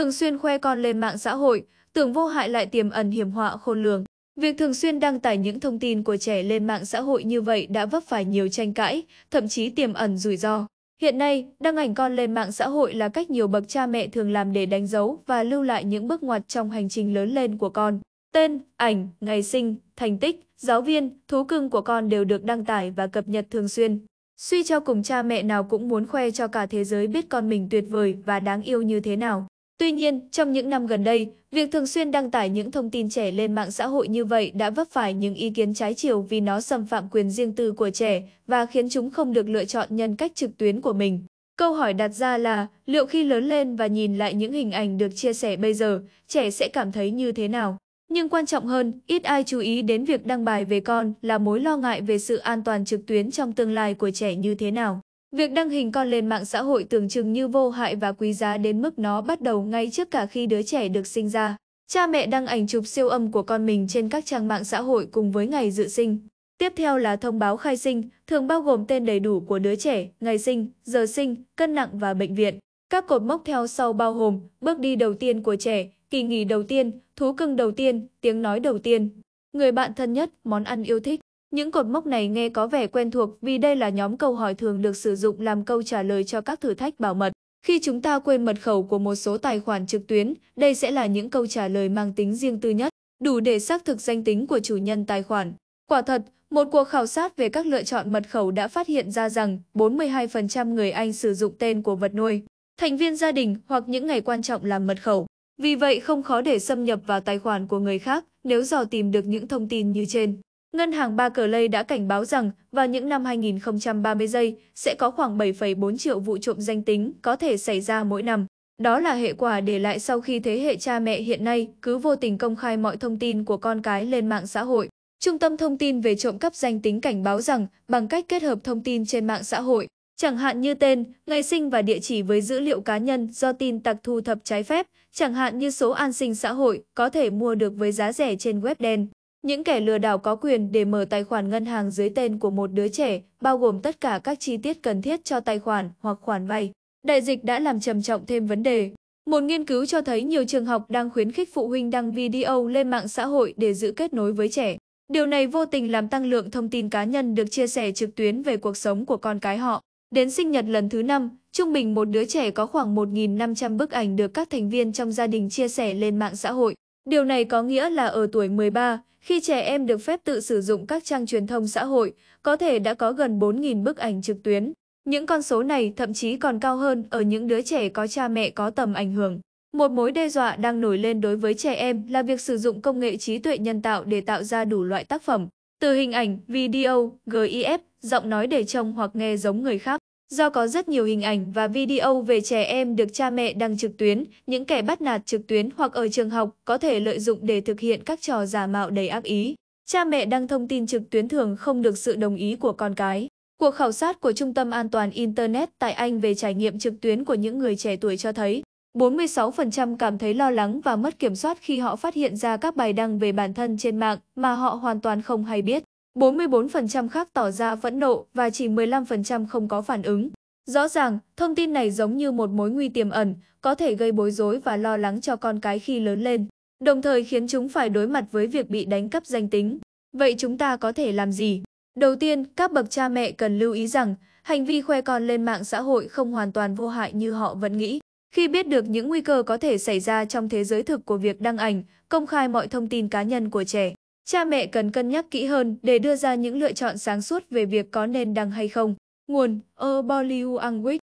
thường xuyên khoe con lên mạng xã hội, tưởng vô hại lại tiềm ẩn hiểm họa khôn lường. Việc thường xuyên đăng tải những thông tin của trẻ lên mạng xã hội như vậy đã vấp phải nhiều tranh cãi, thậm chí tiềm ẩn rủi ro. Hiện nay, đăng ảnh con lên mạng xã hội là cách nhiều bậc cha mẹ thường làm để đánh dấu và lưu lại những bước ngoặt trong hành trình lớn lên của con. Tên, ảnh, ngày sinh, thành tích, giáo viên, thú cưng của con đều được đăng tải và cập nhật thường xuyên. Suy cho cùng cha mẹ nào cũng muốn khoe cho cả thế giới biết con mình tuyệt vời và đáng yêu như thế nào. Tuy nhiên, trong những năm gần đây, việc thường xuyên đăng tải những thông tin trẻ lên mạng xã hội như vậy đã vấp phải những ý kiến trái chiều vì nó xâm phạm quyền riêng tư của trẻ và khiến chúng không được lựa chọn nhân cách trực tuyến của mình. Câu hỏi đặt ra là, liệu khi lớn lên và nhìn lại những hình ảnh được chia sẻ bây giờ, trẻ sẽ cảm thấy như thế nào? Nhưng quan trọng hơn, ít ai chú ý đến việc đăng bài về con là mối lo ngại về sự an toàn trực tuyến trong tương lai của trẻ như thế nào. Việc đăng hình con lên mạng xã hội tưởng chừng như vô hại và quý giá đến mức nó bắt đầu ngay trước cả khi đứa trẻ được sinh ra. Cha mẹ đăng ảnh chụp siêu âm của con mình trên các trang mạng xã hội cùng với ngày dự sinh. Tiếp theo là thông báo khai sinh, thường bao gồm tên đầy đủ của đứa trẻ, ngày sinh, giờ sinh, cân nặng và bệnh viện. Các cột mốc theo sau bao gồm bước đi đầu tiên của trẻ, kỳ nghỉ đầu tiên, thú cưng đầu tiên, tiếng nói đầu tiên, người bạn thân nhất, món ăn yêu thích. Những cột mốc này nghe có vẻ quen thuộc vì đây là nhóm câu hỏi thường được sử dụng làm câu trả lời cho các thử thách bảo mật. Khi chúng ta quên mật khẩu của một số tài khoản trực tuyến, đây sẽ là những câu trả lời mang tính riêng tư nhất, đủ để xác thực danh tính của chủ nhân tài khoản. Quả thật, một cuộc khảo sát về các lựa chọn mật khẩu đã phát hiện ra rằng 42% người Anh sử dụng tên của vật nuôi, thành viên gia đình hoặc những ngày quan trọng làm mật khẩu. Vì vậy không khó để xâm nhập vào tài khoản của người khác nếu dò tìm được những thông tin như trên. Ngân hàng Barclay đã cảnh báo rằng vào những năm 2030 giây sẽ có khoảng 7,4 triệu vụ trộm danh tính có thể xảy ra mỗi năm. Đó là hệ quả để lại sau khi thế hệ cha mẹ hiện nay cứ vô tình công khai mọi thông tin của con cái lên mạng xã hội. Trung tâm thông tin về trộm cắp danh tính cảnh báo rằng bằng cách kết hợp thông tin trên mạng xã hội, chẳng hạn như tên, ngày sinh và địa chỉ với dữ liệu cá nhân do tin tặc thu thập trái phép, chẳng hạn như số an sinh xã hội có thể mua được với giá rẻ trên web đen. Những kẻ lừa đảo có quyền để mở tài khoản ngân hàng dưới tên của một đứa trẻ, bao gồm tất cả các chi tiết cần thiết cho tài khoản hoặc khoản vay. Đại dịch đã làm trầm trọng thêm vấn đề. Một nghiên cứu cho thấy nhiều trường học đang khuyến khích phụ huynh đăng video lên mạng xã hội để giữ kết nối với trẻ. Điều này vô tình làm tăng lượng thông tin cá nhân được chia sẻ trực tuyến về cuộc sống của con cái họ. Đến sinh nhật lần thứ năm, trung bình một đứa trẻ có khoảng 1.500 bức ảnh được các thành viên trong gia đình chia sẻ lên mạng xã hội. Điều này có nghĩa là ở tuổi 13, khi trẻ em được phép tự sử dụng các trang truyền thông xã hội, có thể đã có gần 4.000 bức ảnh trực tuyến. Những con số này thậm chí còn cao hơn ở những đứa trẻ có cha mẹ có tầm ảnh hưởng. Một mối đe dọa đang nổi lên đối với trẻ em là việc sử dụng công nghệ trí tuệ nhân tạo để tạo ra đủ loại tác phẩm, từ hình ảnh, video, GIF, giọng nói để trông hoặc nghe giống người khác. Do có rất nhiều hình ảnh và video về trẻ em được cha mẹ đăng trực tuyến, những kẻ bắt nạt trực tuyến hoặc ở trường học có thể lợi dụng để thực hiện các trò giả mạo đầy ác ý. Cha mẹ đăng thông tin trực tuyến thường không được sự đồng ý của con cái. Cuộc khảo sát của Trung tâm An toàn Internet tại Anh về trải nghiệm trực tuyến của những người trẻ tuổi cho thấy 46% cảm thấy lo lắng và mất kiểm soát khi họ phát hiện ra các bài đăng về bản thân trên mạng mà họ hoàn toàn không hay biết. 44% khác tỏ ra phẫn nộ và chỉ 15% không có phản ứng. Rõ ràng, thông tin này giống như một mối nguy tiềm ẩn, có thể gây bối rối và lo lắng cho con cái khi lớn lên, đồng thời khiến chúng phải đối mặt với việc bị đánh cắp danh tính. Vậy chúng ta có thể làm gì? Đầu tiên, các bậc cha mẹ cần lưu ý rằng, hành vi khoe con lên mạng xã hội không hoàn toàn vô hại như họ vẫn nghĩ. Khi biết được những nguy cơ có thể xảy ra trong thế giới thực của việc đăng ảnh, công khai mọi thông tin cá nhân của trẻ, Cha mẹ cần cân nhắc kỹ hơn để đưa ra những lựa chọn sáng suốt về việc có nên đăng hay không. Nguồn: A Bollywood Language